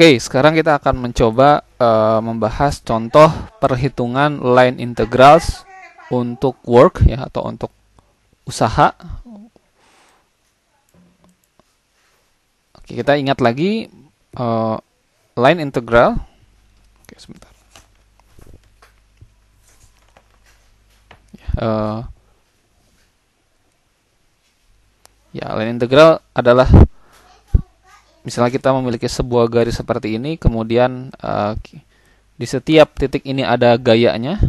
Oke, sekarang kita akan mencoba uh, membahas contoh perhitungan line integrals untuk work ya atau untuk usaha. Oke, kita ingat lagi uh, line integral. Oke, sebentar. Uh, ya, line integral adalah misalnya kita memiliki sebuah garis seperti ini, kemudian uh, di setiap titik ini ada gayanya,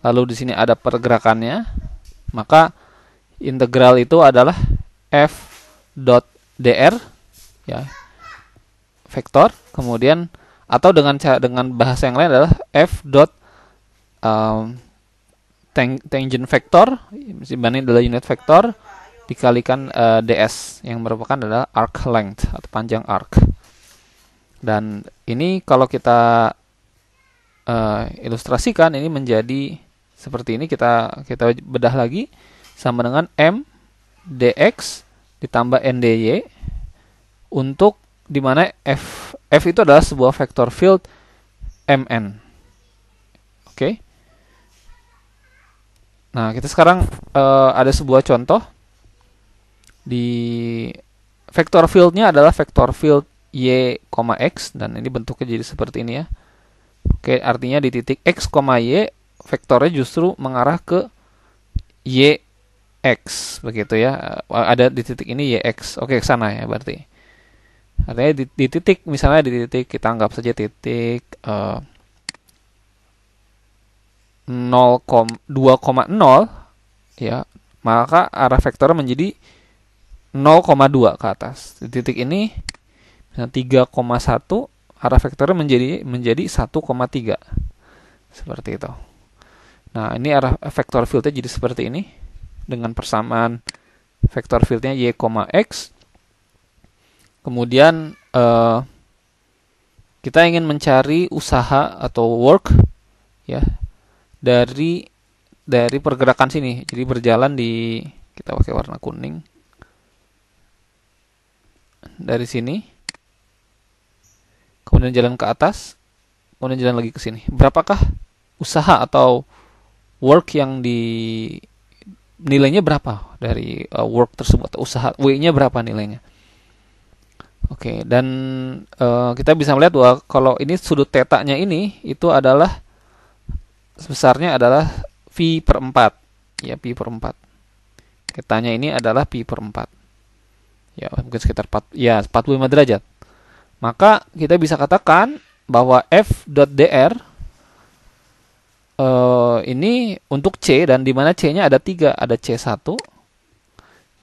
lalu di sini ada pergerakannya, maka integral itu adalah f dot dr ya vektor kemudian atau dengan dengan bahasa yang lain adalah f dot um, eh, tang, tangent vektor misalnya adalah unit vektor dikalikan uh, eh, ds yang merupakan adalah arc length atau panjang arc. Dan ini kalau kita uh, ilustrasikan ini menjadi seperti ini kita kita bedah lagi sama dengan m dx ditambah ndy untuk dimana f f itu adalah sebuah vektor field mn oke okay. nah kita sekarang uh, ada sebuah contoh di vektor fieldnya adalah vektor field y, x dan ini bentuknya jadi seperti ini ya. Oke, artinya di titik x, y vektornya justru mengarah ke y x begitu ya. Ada di titik ini y x. Oke, ke sana ya berarti. Artinya di, di titik misalnya di titik kita anggap saja titik uh, eh, 0,2,0 ya, maka arah vektornya menjadi 0,2 ke atas. Di titik ini 3,1 arah vektornya menjadi menjadi 1,3. Seperti itu. Nah, ini arah vektor fieldnya jadi seperti ini dengan persamaan vektor fieldnya y, x. Kemudian eh, kita ingin mencari usaha atau work ya dari dari pergerakan sini. Jadi berjalan di kita pakai warna kuning dari sini. Kemudian jalan ke atas, kemudian jalan lagi ke sini. Berapakah usaha atau work yang di nilainya berapa dari uh, work tersebut atau usaha W-nya berapa nilainya? Oke, okay, dan uh, kita bisa melihat bahwa kalau ini sudut tetanya ini itu adalah sebesarnya adalah V per 4. Ya, pi per 4. Tetanya ini adalah V per 4 ya mungkin sekitar 4 ya 45 derajat. Maka kita bisa katakan bahwa f.dr uh, eh, ini untuk C dan di mana C-nya ada tiga, ada C1,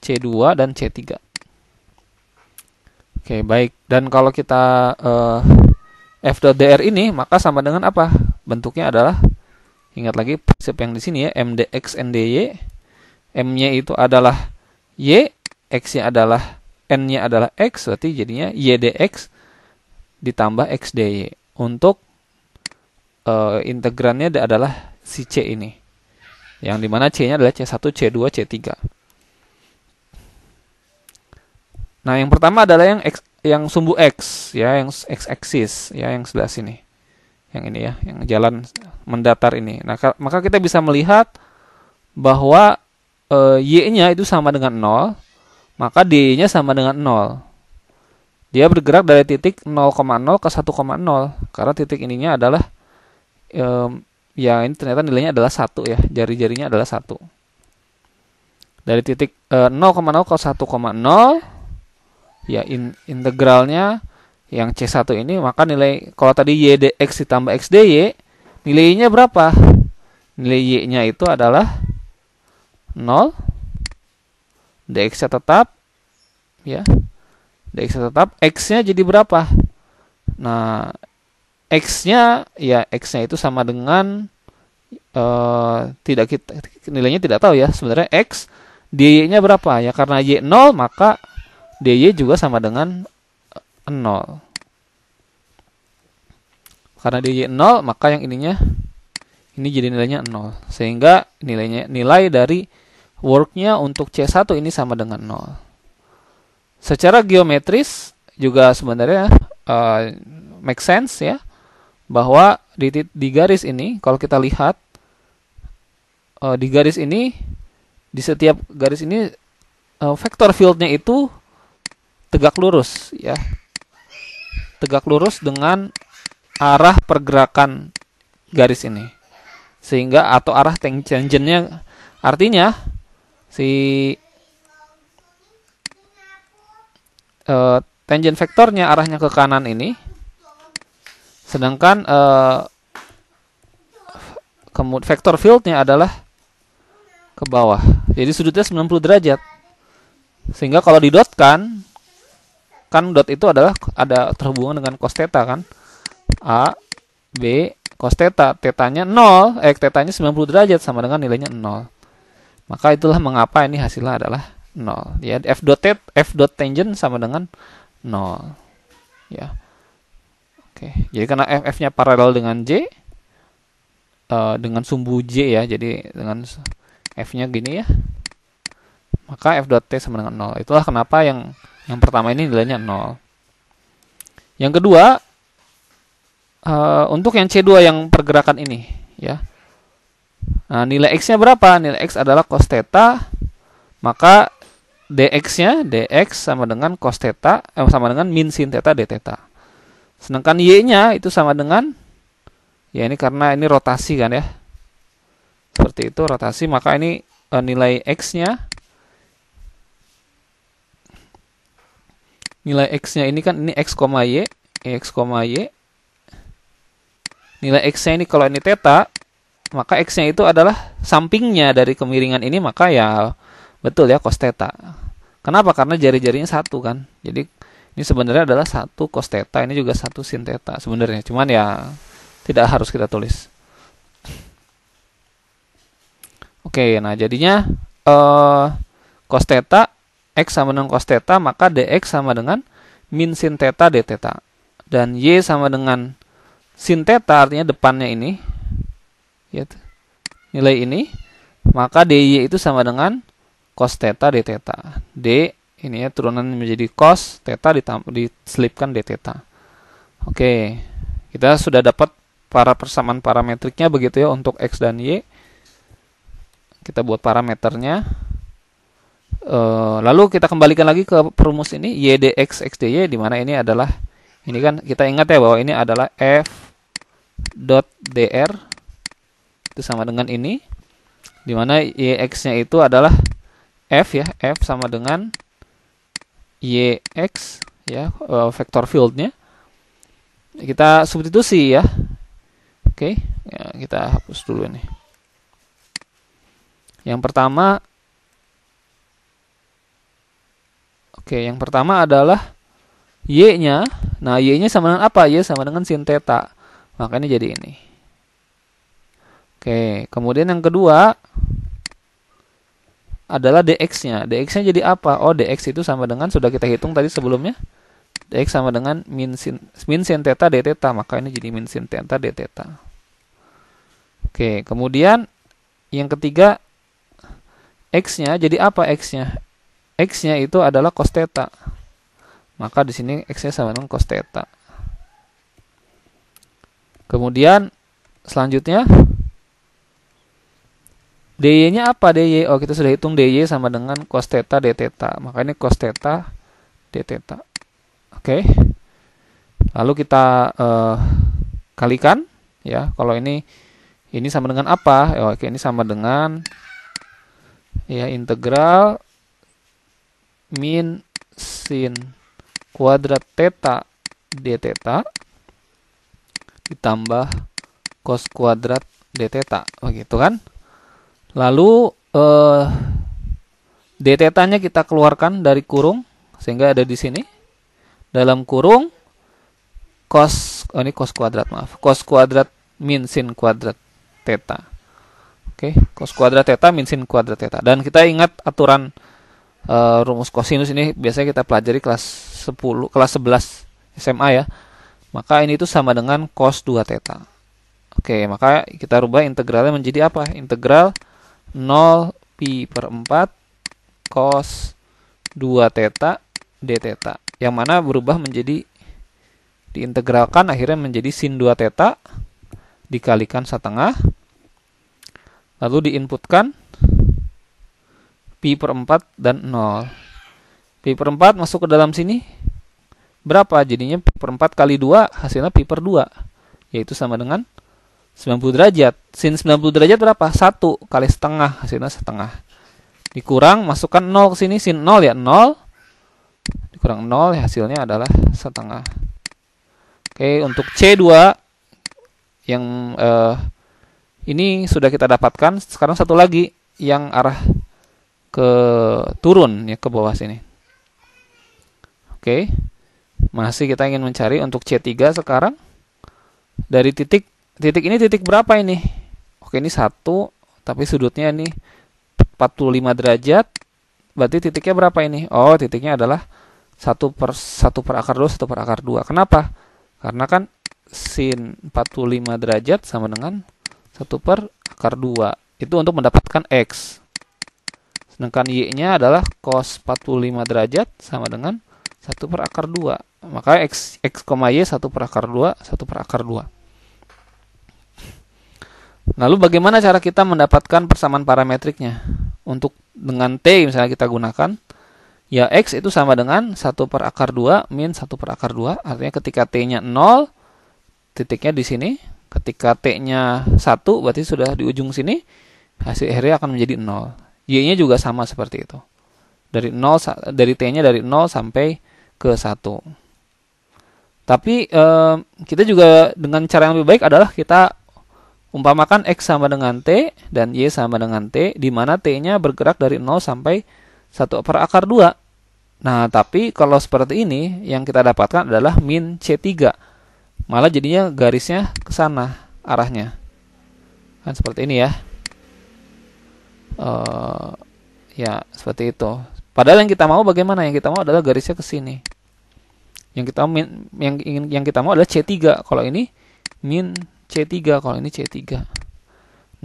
C2 dan C3. Oke, baik. Dan kalau kita uh, eh, dr ini maka sama dengan apa? Bentuknya adalah ingat lagi prinsip yang di sini ya, mdx ndy. M-nya itu adalah y, x-nya adalah n-nya adalah x, berarti jadinya y dx ditambah x dy untuk uh, integrannya adalah si c ini, yang dimana c-nya adalah c1, c2, c3. Nah, yang pertama adalah yang x, yang sumbu x, ya, yang x axis, ya, yang sebelah sini, yang ini ya, yang jalan mendatar ini. Nah, maka kita bisa melihat bahwa e, y-nya itu sama dengan 0 maka D-nya sama dengan 0. Dia bergerak dari titik 0,0 ke 1,0 karena titik ininya adalah um, ya ini ternyata nilainya adalah 1 ya, jari-jarinya adalah 1. Dari titik 0,0 uh, eh, ke 1,0 ya in, integralnya yang C1 ini maka nilai kalau tadi y dx ditambah x dy nilainya berapa? Nilai y-nya itu adalah 0 dx-nya tetap ya dx-nya tetap x-nya jadi berapa nah x-nya ya x-nya itu sama dengan uh, tidak kita nilainya tidak tahu ya sebenarnya x dy-nya berapa ya karena y 0 maka dy juga sama dengan 0 karena dy 0 maka yang ininya ini jadi nilainya 0 sehingga nilainya nilai dari worknya untuk C1 ini sama dengan 0. Secara geometris juga sebenarnya uh, make sense ya bahwa di, di garis ini kalau kita lihat uh, di garis ini di setiap garis ini uh, vektor fieldnya itu tegak lurus ya tegak lurus dengan arah pergerakan garis ini sehingga atau arah tangentnya artinya si uh, eh, tangen vektornya arahnya ke kanan ini sedangkan uh, vektor fieldnya adalah ke bawah jadi sudutnya 90 derajat sehingga kalau didotkan kan dot itu adalah ada terhubungan dengan cos theta kan a b cos theta tetanya 0 eh tetanya 90 derajat sama dengan nilainya 0 maka itulah mengapa ini hasilnya adalah 0. Ya, f dot t, f dot tangent sama dengan 0. Ya. Oke, jadi karena f-nya paralel dengan j uh, dengan sumbu j ya, jadi dengan f-nya gini ya. Maka f dot t sama dengan 0. Itulah kenapa yang yang pertama ini nilainya 0. Yang kedua, uh, untuk yang C2 yang pergerakan ini, ya. Nah, nilai x-nya berapa? Nilai x adalah cos theta, maka dx-nya dx sama dengan cos theta eh, sama dengan min sin theta d theta. Sedangkan y-nya itu sama dengan ya ini karena ini rotasi kan ya. Seperti itu rotasi, maka ini eh, nilai x-nya nilai x-nya ini kan ini x, y, x, y. Nilai x-nya ini kalau ini theta maka x-nya itu adalah sampingnya dari kemiringan ini maka ya betul ya cos theta. Kenapa? Karena jari-jarinya satu kan. Jadi ini sebenarnya adalah satu cos theta, ini juga satu sin theta sebenarnya. Cuman ya tidak harus kita tulis. Oke, nah jadinya eh, cos theta x sama dengan cos theta maka dx sama dengan min sin theta d theta dan y sama dengan sin theta artinya depannya ini yaitu nilai ini maka dy itu sama dengan cos theta d theta d ini ya turunan menjadi cos theta diselipkan d theta oke kita sudah dapat para persamaan parametriknya begitu ya untuk x dan y kita buat parameternya e, lalu kita kembalikan lagi ke perumus ini y dx x dy di mana ini adalah ini kan kita ingat ya bahwa ini adalah f dot dr itu sama dengan ini dimana YX-nya e itu adalah F ya F sama dengan YX e ya e, vektor fieldnya kita substitusi ya oke ya, kita hapus dulu nih yang pertama oke yang pertama adalah Y nya nah Y nya sama dengan apa Y sama dengan sin theta makanya jadi ini Oke, kemudian yang kedua adalah dx-nya. Dx-nya jadi apa? Oh, dx itu sama dengan sudah kita hitung tadi sebelumnya. dx sama dengan min sin, min sin theta d theta, maka ini jadi min sin theta d theta. Oke, kemudian yang ketiga x-nya jadi apa x-nya? X-nya itu adalah cos theta. Maka di sini x-nya sama dengan cos theta. Kemudian selanjutnya DY-nya apa DY? Oh, kita sudah hitung DY sama dengan cos theta d theta. Makanya cos theta d theta. Oke. Okay. Lalu kita uh, kalikan ya. Kalau ini ini sama dengan apa? Oh, oke, okay. ini sama dengan ya integral min sin kuadrat theta d theta ditambah cos kuadrat d theta. Begitu kan? Lalu eh, detetanya kita keluarkan dari kurung sehingga ada di sini dalam kurung cos oh ini cos kuadrat maaf cos kuadrat min sin kuadrat theta. Oke, okay, cos kuadrat theta min sin kuadrat theta. Dan kita ingat aturan uh, rumus kosinus ini biasanya kita pelajari kelas 10 kelas 11 SMA ya. Maka ini itu sama dengan cos 2 theta. Oke, okay, maka kita rubah integralnya menjadi apa? Integral 0 pi per 4 cos 2 theta d theta. Yang mana berubah menjadi diintegralkan akhirnya menjadi sin 2 theta dikalikan setengah lalu diinputkan pi per 4 dan 0 pi per 4 masuk ke dalam sini berapa jadinya pi per 4 kali 2 hasilnya pi per 2 yaitu sama dengan 90 derajat. Sin 90 derajat berapa? 1 kali setengah. Hasilnya setengah. Dikurang, masukkan 0 ke sini. Sin 0 ya 0. Dikurang 0, hasilnya adalah setengah. Oke, untuk C2 yang eh, ini sudah kita dapatkan. Sekarang satu lagi yang arah ke turun ya ke bawah sini. Oke. Masih kita ingin mencari untuk C3 sekarang dari titik titik ini titik berapa ini? Oke, ini satu, tapi sudutnya ini 45 derajat. Berarti titiknya berapa ini? Oh, titiknya adalah 1 per, 1 per akar 2, 1 per akar 2. Kenapa? Karena kan sin 45 derajat sama dengan 1 per akar 2. Itu untuk mendapatkan X. Sedangkan Y-nya adalah cos 45 derajat sama dengan 1 per akar 2. Maka X, X, Y 1 per akar 2, 1 per akar 2. Nah, lalu bagaimana cara kita mendapatkan persamaan parametriknya? Untuk dengan T misalnya kita gunakan, ya X itu sama dengan 1 per akar 2 min 1 per akar 2. Artinya ketika T-nya 0, titiknya di sini. Ketika T-nya 1, berarti sudah di ujung sini, hasil akhirnya akan menjadi 0. Y-nya juga sama seperti itu. Dari 0 dari T-nya dari 0 sampai ke 1. Tapi eh, kita juga dengan cara yang lebih baik adalah kita Umpamakan X sama dengan T dan Y sama dengan T, di mana T-nya bergerak dari 0 sampai 1 per akar 2. Nah, tapi kalau seperti ini, yang kita dapatkan adalah min C3. Malah jadinya garisnya ke sana arahnya. Kan seperti ini ya. Uh, ya, seperti itu. Padahal yang kita mau bagaimana? Yang kita mau adalah garisnya ke sini. Yang kita min, yang ingin yang kita mau adalah C3. Kalau ini min C3 kalau ini C3.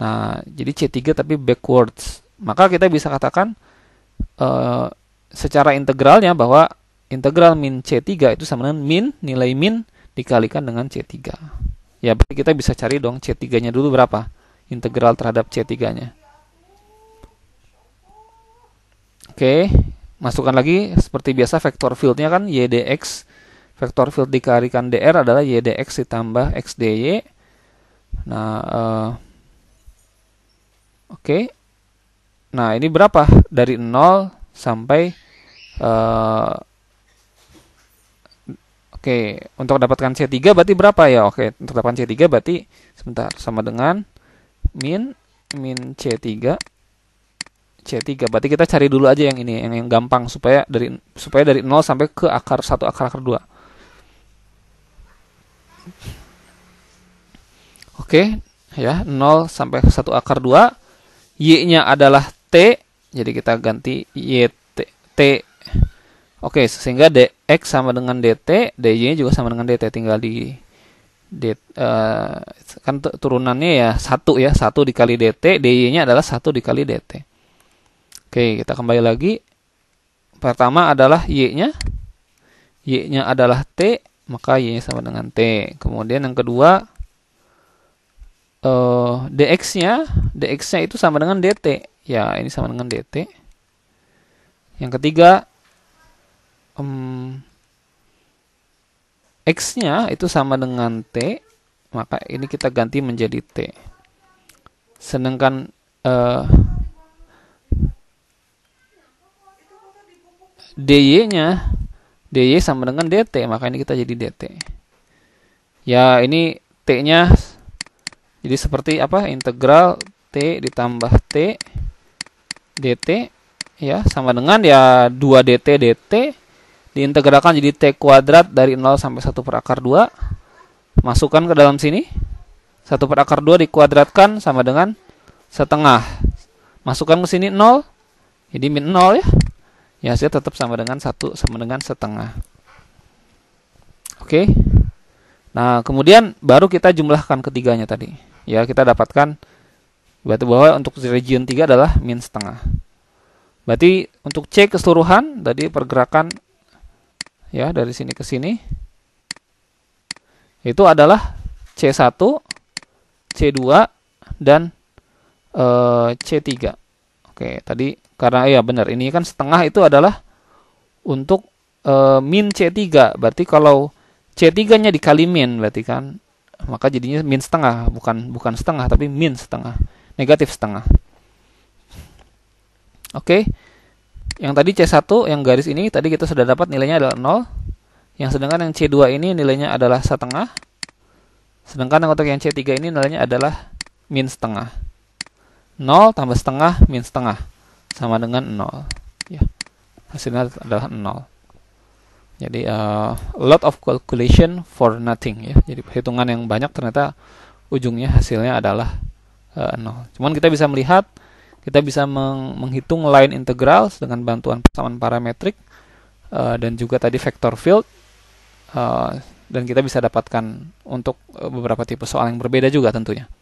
Nah, jadi C3 tapi backwards. Maka kita bisa katakan uh, secara integralnya bahwa integral min C3 itu sama dengan min nilai min dikalikan dengan C3. Ya, berarti kita bisa cari dong C3-nya dulu berapa? Integral terhadap C3-nya. Oke, masukkan lagi seperti biasa vektor field-nya kan y dx. Vektor field dikalikan dr adalah y dx ditambah x dy Nah, uh, oke. Okay. Nah, ini berapa? Dari 0 sampai uh, Oke, okay. untuk dapatkan C3 berarti berapa ya? Oke, okay. untuk dapatkan C3 berarti sebentar sama dengan min min C3 C3. Berarti kita cari dulu aja yang ini, yang, yang gampang supaya dari supaya dari 0 sampai ke akar 1 akar akar 2. Oke, ya 0 sampai 1 akar 2. Y-nya adalah T, jadi kita ganti Y T. t. Oke, sehingga DX sama dengan DT, DY-nya juga sama dengan DT, tinggal di D, uh, kan turunannya ya satu ya satu dikali dt dy-nya adalah satu dikali dt oke kita kembali lagi pertama adalah y-nya y-nya adalah t maka y-nya sama dengan t kemudian yang kedua uh, eh, dx-nya, dx-nya itu sama dengan dt. Ya, ini sama dengan dt. Yang ketiga, um, x-nya itu sama dengan t, maka ini kita ganti menjadi t. Sedangkan uh, eh, dy-nya dy sama dengan dt, maka ini kita jadi dt. Ya, ini t-nya jadi seperti apa? Integral T ditambah T DT ya sama dengan ya 2 DT DT diintegralkan jadi T kuadrat dari 0 sampai 1 per akar 2 masukkan ke dalam sini 1 per akar 2 dikuadratkan sama dengan setengah masukkan ke sini 0 jadi min 0 ya ya hasil tetap sama dengan 1 sama dengan setengah oke nah kemudian baru kita jumlahkan ketiganya tadi ya kita dapatkan berarti bahwa untuk region 3 adalah min setengah berarti untuk C keseluruhan tadi pergerakan ya dari sini ke sini itu adalah C1 C2 dan e, eh, C3 oke tadi karena ya benar ini kan setengah itu adalah untuk e, min C3 berarti kalau C3 nya dikali min berarti kan maka jadinya min setengah bukan bukan setengah tapi min setengah negatif setengah oke yang tadi C1 yang garis ini tadi kita sudah dapat nilainya adalah 0 yang sedangkan yang C2 ini nilainya adalah setengah sedangkan yang yang C3 ini nilainya adalah min setengah 0 tambah setengah min setengah sama dengan 0 ya hasilnya adalah 0 jadi uh, lot of calculation for nothing ya. Jadi perhitungan yang banyak ternyata ujungnya hasilnya adalah uh, nol. Cuman kita bisa melihat, kita bisa meng menghitung line integrals dengan bantuan persamaan parametrik uh, dan juga tadi vector field uh, dan kita bisa dapatkan untuk beberapa tipe soal yang berbeda juga tentunya.